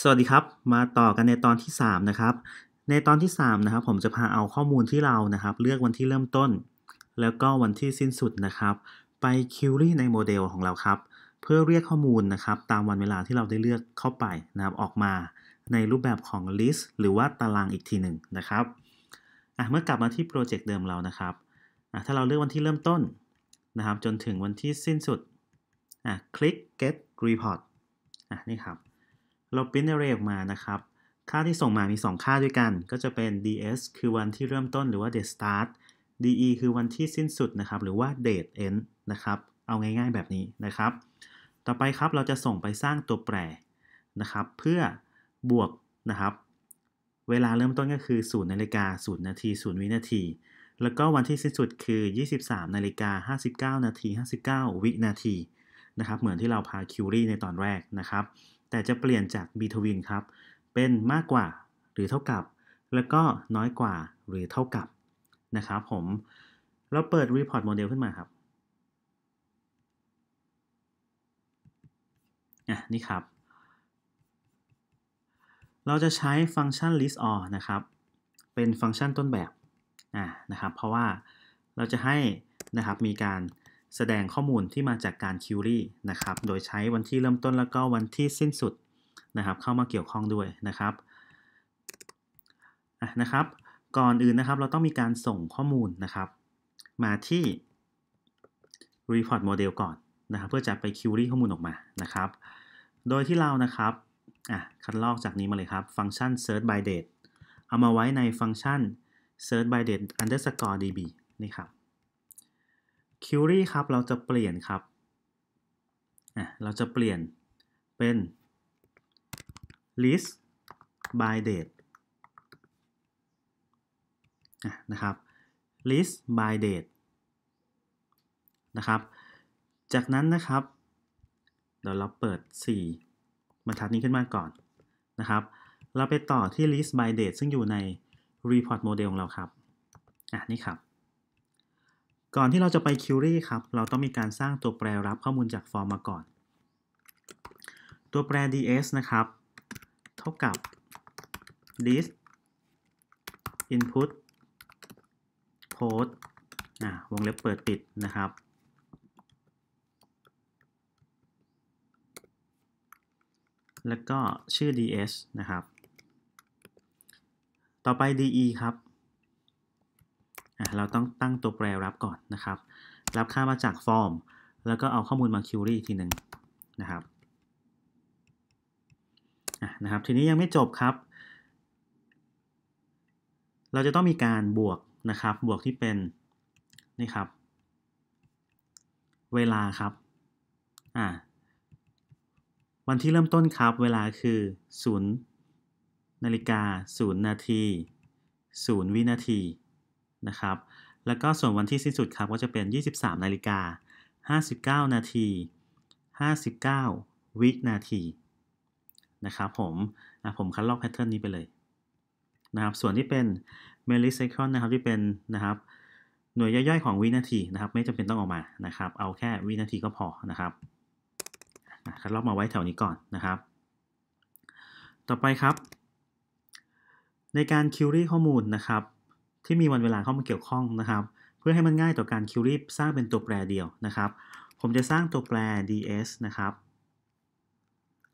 สวัสดีครับ มาต่อกันในตอนที่ 3 นะครับ ในตอนที่ 3 นะครับ ผมจะพาเอาข้อมูลที่เรานะครับ เลือกวันที่เริ่มต้น แล้วก็วันที่สิ้นสุดนะครับ ไปคิวรี่ในโมเดลของเราครับเพื่อเรียกข้อมูลนะครับ ตามวันเวลาที่เราได้เลือกเข้าไปนะครับออกมาในรูปแบบของลิสต์หรือว่าตารางอีกทีหนึ่งนะครับเมื่อกลับมาที่โปรเจกต์เดิมเรานะครับถ้าเราเลือกวันที่เริ่มต้นนะครับจนถึงวันที่สิ้นสุดคลิก get report นี่ครับเราพิมพ์ array ออกมานะครับ ค่าที่ส่งมามี 2 ค่าด้วยกัน ก็จะเป็น ds คือวันที่เริ่มต้นหรือว่า date start de คือวันที่สิ้นสุดนะครับ หรือว่า date end นะครับ เอาง่ายๆแบบนี้นะครับ ต่อไปครับเราจะส่งไปสร้างตัวแปรนะครับ เพื่อบวกนะครับ เวลาเริ่มต้นก็คือ0นาฬิกา0นาที0วินาทีแล้วก็วันที่สิ้นสุดคือ 23นาฬิกา59นาที59วินาทีนะครับ เหมือนที่เราพาคิวรีในตอนแรกนะครับแต่จะเปลี่ยนจาก b e t w ิน n ครับ เป็นมากกว่าหรือเท่ากับ แล้วก็น้อยกว่าหรือเท่ากับ นะครับ ผม เราเปิด report model ขึ้นมาครับ อ่ะนี่ครับ เราจะใช้ฟังก์ชัน list all นะครับ เป็นฟังก์ชันต้นแบบ อ่านะครับ เพราะว่าเราจะให้นะครับมีการแสดงข้อมูลที่มาจากการคิวรี่นะครับ โดยใช้วันที่เริ่มต้นแล้วก็วันที่สิ้นสุดนะครับ เข้ามาเกี่ยวข้องด้วยนะครับนะครับ ก่อนอื่นนะครับเราต้องมีการส่งข้อมูลนะครับ มาที่ report model ก่อนนะครับเพื่อจะไปคิวรี่ข้อมูลออกมานะครับโดยที่เรานะครับอ่ะคัดลอกจากนี้มาเลยครับฟังก์ชัน search by date เอามาไว้ในฟังก์ชัน search by date underscore db นี่ครับคิวรี่ครับ เราจะเปลี่ยนครับ เราจะเปลี่ยนเป็น list by date ะนะครับ list by date นะครับ จากนั้นนะครับเดี๋ยวเราเปิด4บรรทัดนี้ขึ้นมาก่อนนะครับ เราไปต่อที่ list by date ซึ่งอยู่ใน report model ของเราครับ อ่ะนี่ครับก่อนที่เราจะไปคิวรี่ครับ เราต้องมีการสร้างตัวแปรรับข้อมูลจากฟอร์มมาก่อน ตัวแปร ds นะครับ เท่ากับ t h i s input post นะวงเล็บเปิดปิดนะครับ แล้วก็ชื่อ ds นะครับ ต่อไป de ครับเราต้องตั้งตัวแปรรับก่อนนะครับ รับค่ามาจากฟอร์ม แล้วก็เอาข้อมูลมาคิวรี่อีกทีหนึ่งนะครับ นะครับ ทีนี้ยังไม่จบครับ เราจะต้องมีการบวกนะครับ บวกที่เป็น นี่ครับ เวลาครับอ่าวันที่เริ่มต้นครับ เวลาคือ 0 นาฬิกา 0 นาที 0 วินาทีนะครับ แล้วก็ส่วนวันที่สิ้นสุดครับก็จะเป็น 23นาฬิกา59นาที59วินาที นะครับ ผมผมคัดลอกแพทเทิร์นนี้ไปเลย นะครับ ส่วนที่เป็นเมลิเซคอนนะครับที่เป็นนะครับหน่วยย่อยๆของวินาทีนะครับไม่จำเป็นต้องออกมานะครับเอาแค่วินาทีก็พอนะครับคัดลอกมาไว้แถวนี้ก่อนนะครับ ต่อไปครับ ในการคิวรี่ข้อมูลนะครับที่มีวันเวลาเข้ามาเกี่ยวข้องนะครับ เพื่อให้มันง่ายต่อการคิวรีบสร้างเป็นตัวแปรเดียวนะครับ ผมจะสร้างตัวแปร ds นะครับ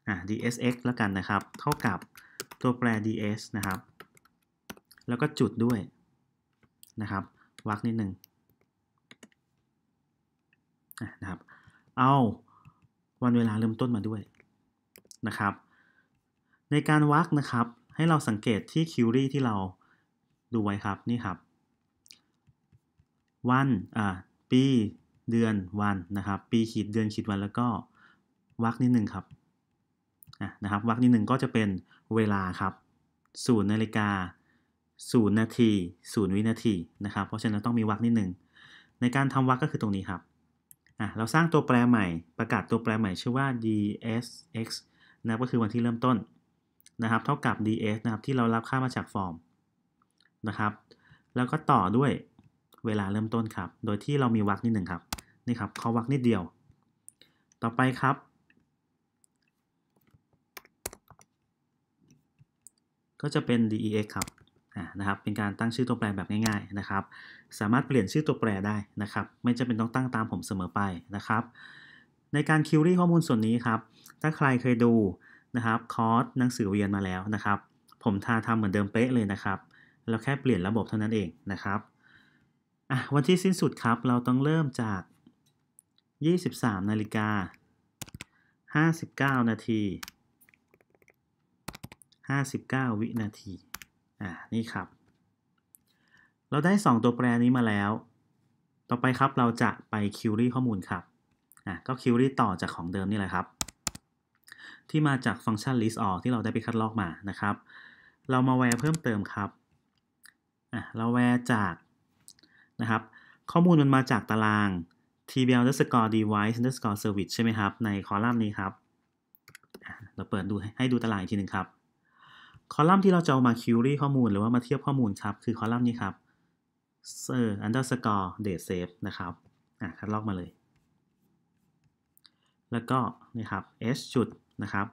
อ่ะ dsx แล้วกันนะครับ เท่ากับตัวแปร ds นะครับ แล้วก็จุดด้วยนะครับ วักนิดหนึ่งนะครับ เอาวันเวลาเริ่มต้นมาด้วยนะครับ ในการวักนะครับ ให้เราสังเกตที่คิวรีที่เราดูไว้ครับนี่ครับวัน อ่าปีเดือนวัน นะครับปีขีดเดือนขีดวันแล้วก็วักนิดหนึ่งครับนะครับวักนิดหนึ่งก็จะเป็นเวลาครับศูนย์นาฬิกาศูนย์นาทีศูนย์วินาทีนะครับ เพราะฉะนั้นต้องมีวักนิดหนึ่งในการทำวักก็คือตรงนี้ครับอ่เราสร้างตัวแปรใหม่ประกาศตัวแปรใหม่ชื่อว่า dsx นะก็คือวันที่เริ่มต้น นะครับ เท่ากับ ds นะครับที่เรารับค่ามาจากฟอร์มนะครับ แล้วก็ต่อด้วยเวลาเริ่มต้นครับ โดยที่เรามีวรรคนิดหนึ่งครับ นี่ครับเขาวรรคนิดเดียว ต่อไปครับ ก็จะเป็น dex ครับนะครับ เป็นการตั้งชื่อตัวแปรแบบง่าย ๆ นะครับ สามารถเปลี่ยนชื่อตัวแปรได้นะครับ ไม่จำเป็นต้องตั้งตามผมเสมอไปนะครับ ในการคิวรี่ข้อมูลส่วนนี้ครับ ถ้าใครเคยดูนะครับคอร์สหนังสือเรียนมาแล้วนะครับ ผมทาทำเหมือนเดิมเป๊ะเลยนะครับเราแค่เปลี่ยนระบบเท่านั้นเองนะครับอ่ะวันที่สิ้นสุดครับ เราต้องเริ่มจาก 23นาฬิกา59 นาที 59วินาทีอ่านี่ครับ เราได้ 2 ตัวแปรนี้มาแล้ว ต่อไปครับเราจะไปคิวรี่ข้อมูลครับอ่ะก็คิวรี่ต่อจากของเดิมนี่แหละครับ ที่มาจากฟังก์ชัน list all ที่เราได้ไปคัดลอกมานะครับ เรามาแวร์เพิ่มเติมครับะเราแวร์จากนะครับข้อมูลมันมาจากตาราง tbl underscore device underscore service ใช่ไหมครับ ในคอลัมน์นี้ครับเราเปิดดูให้ดูตารางอีกทีหนึ่งครับ คอลัมน์ที่เราจะามา query ข้อมูลหรือว่ามาเทียบข้อมูลครับคือคอลัมน์นี้ครับ underscore date save นะครับอ่ะคัดลอกมาเลย แล้วก็นี่ครับ s จุดนะครับ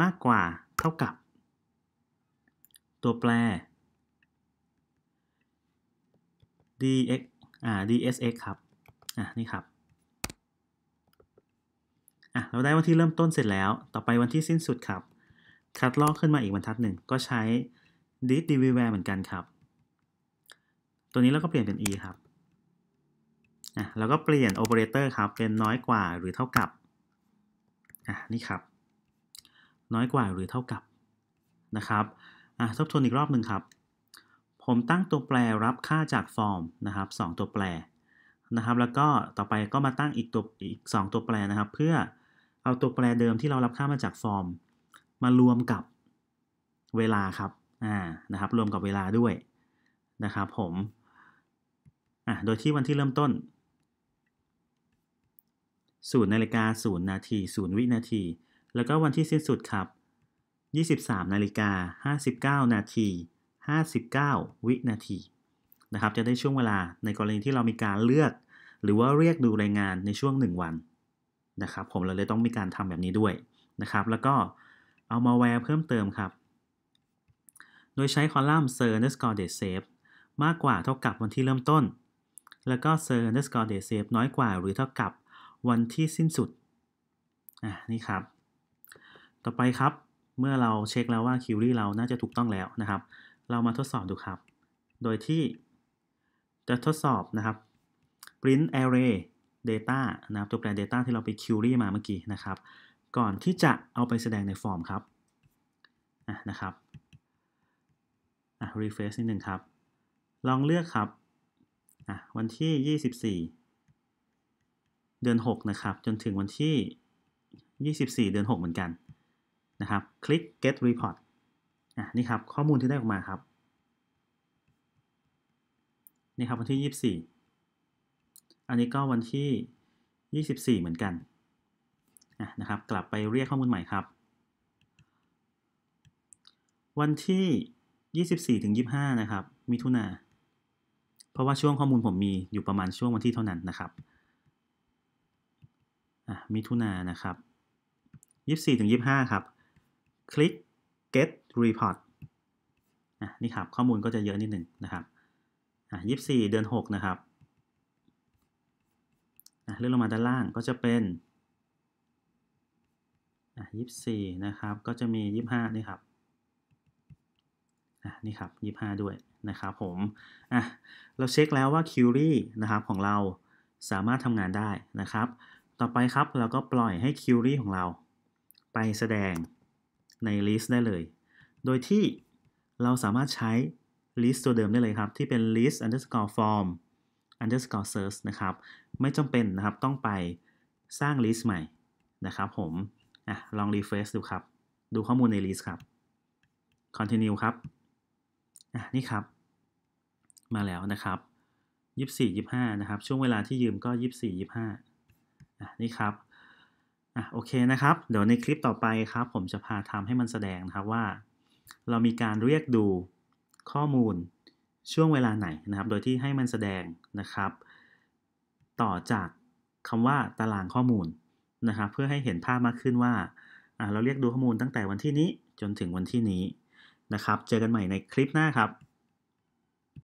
มากกว่าเท่ากับ ตัวแปร dx อ่า dsx ครับ อ่ะนี่ครับ อ่ะเราได้วันที่เริ่มต้นเสร็จแล้ว ต่อไปวันที่สิ้นสุดครับ คัดลอกขึ้นมาอีกบรรทัดหนึ่ง ก็ใช้ did v w a r e เหมือนกันครับ ตัวนี้เราก็เปลี่ยนเป็น e ครับ อ่ะเราก็เปลี่ยน operator ครับ เป็นน้อยกว่าหรือเท่ากับ อ่ะนี่ครับ น้อยกว่าหรือเท่ากับ นะครับ อ่ะทบทวนอีกรอบหนึ่งครับผมตั้งตัวแปรรับค่าจากฟอร์มนะครับ2ตัวแปรนะครับแล้วก็ต่อไปก็มาตั้งอีกตัวอีก 2 ตัวแปรนะครับ เพื่อเอาตัวแปรเดิมที่เรารับค่ามาจากฟอร์ม มารวมกับเวลาครับอ่านะครับ รวมกับเวลาด้วยนะครับผมอ่ะโดยที่วันที่เริ่มต้น0นาฬิกา0นาที0วินาทีแล้วก็วันที่สิ้นสุดครับ 23 นาฬิกา 59 นาที59 วินาที นะครับจะได้ช่วงเวลาในกรณีที่เรามีการเลือก หรือว่าเรียกดูรายงานในช่วง 1 วันนะครับผมเราเลยต้องมีการทำแบบนี้ด้วยนะครับ แล้วก็เอามาแวร์เพิ่มเติมครับ โดยใช้คอลัมน์ s i r n e s c o r e date save มากกว่าเท่ากับวันที่เริ่มต้น แล้วก็ s i r n e s c o r e date save น้อยกว่าหรือเท่ากับวันที่สิ้นสุดอ่ะนี่ครับ ต่อไปครับเมื่อเราเช็คแล้วว่าคิวรี่เราน่าจะถูกต้องแล้วนะครับเรามาทดสอบดูครับ โดยที่จะทดสอบนะครับ print array data นะครับตัวแปร data ที่เราไป query มาเมื่อกี้นะครับ ก่อนที่จะเอาไปแสดงในฟอร์มครับนะครับ อ่ะ refresh นิดหนึ่งครับ ลองเลือกครับ อ่ะวันที่ 24 เดือน 6 นะครับ จนถึงวันที่ 24 เดือน 6 เหมือนกันนะครับ คลิก get report อ่ะนี่ครับข้อมูลที่ได้ออกมาครับนี่ครับ วันที่ 24 อันนี้ก็วันที่ 24 เหมือนกันอ่ะนะครับกลับไปเรียกข้อมูลใหม่ครับ วันที่ 24ถึง25นะครับมิถุนาเพราะว่าช่วงข้อมูลผมมีอยู่ประมาณช่วงวันที่เท่านั้นนะครับอ่ะมิถุนานะครับ 24ถึง25 ครับคลิก get report นี่ครับ ข้อมูลก็จะเยอะนิดหนึ่งนะครับยี่สี่เดือนหกนะครับ เลื่อนลงมาด้านล่างก็จะเป็นยี่สี่นะครับ ก็จะมียี่ห้านี่ครับ นี่ครับยี่ห้าด้วยนะครับผม เราเช็คแล้วว่า Query นะครับของเราสามารถทำงานได้นะครับ ต่อไปครับเราก็ปล่อยให้ Query ของเราไปแสดงใน list ได้เลย โดยที่เราสามารถใช้ list ตัวเดิมได้เลยครับ ที่เป็น list underscore form underscore search นะครับ ไม่จำเป็นนะครับต้องไปสร้าง list ใหม่นะครับ ผมอลอง refresh ดูครับ ดูข้อมูลใน list ครับ continue ครับนี่ครับ มาแล้วนะครับ 24 25 นะครับ ช่วงเวลาที่ยืมก็ 24 25่นี่ครับอ่ะโอเคนะครับเดี๋ยวในคลิปต่อไปครับ ผมจะพาทำให้มันแสดงนะครับว่า เรามีการเรียกดูข้อมูลช่วงเวลาไหนนะครับ โดยที่ให้มันแสดงนะครับ ต่อจากคำว่าตารางข้อมูลนะครับ เพื่อให้เห็นภาพมากขึ้นว่า เราเรียกดูข้อมูลตั้งแต่วันที่นี้จนถึงวันที่นี้นะครับ เจอกันใหม่ในคลิปหน้าครับ